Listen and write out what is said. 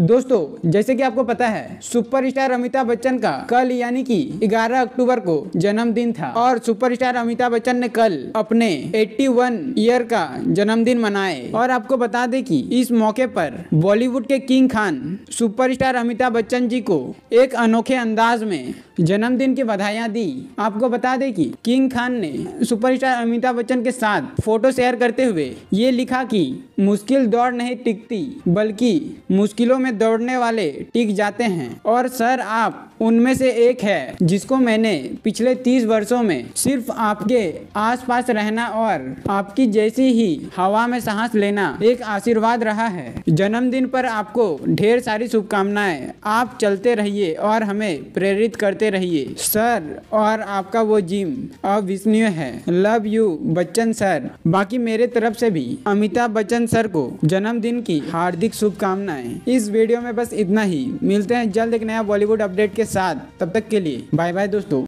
दोस्तों जैसे कि आपको पता है सुपरस्टार अमिताभ बच्चन का कल यानी कि 11 अक्टूबर को जन्मदिन था और सुपरस्टार अमिताभ बच्चन ने कल अपने 81 ईयर का जन्मदिन मनाए और आपको बता दें कि इस मौके पर बॉलीवुड के किंग खान सुपरस्टार अमिताभ बच्चन जी को एक अनोखे अंदाज में जन्मदिन की बधाइयां दी आपको बता दें कि किंग खान ने सुपरस्टार अमिताभ बच्चन के साथ फोटो शेयर करते हुए ये लिखा कि मुश्किल दौड़ नहीं टिकती बल्कि मुश्किलों में में दौड़ने वाले टिक जाते हैं और सर आप उनमें से एक है जिसको मैंने पिछले तीस वर्षों में सिर्फ आपके आसपास रहना और आपकी जैसी ही हवा में सांस लेना एक आशीर्वाद रहा है जन्मदिन पर आपको ढेर सारी शुभकामनाएं आप चलते रहिए और हमें प्रेरित करते रहिए सर और आपका वो जिम अविस्मय है लव यू बच्चन सर बाकी मेरे तरफ से भी अमिताभ बच्चन सर को जन्मदिन की हार्दिक शुभकामनाएं इस वीडियो में बस इतना ही मिलते हैं जल्द एक नया बॉलीवुड अपडेट के साथ तब तक के लिए बाय बाय दोस्तों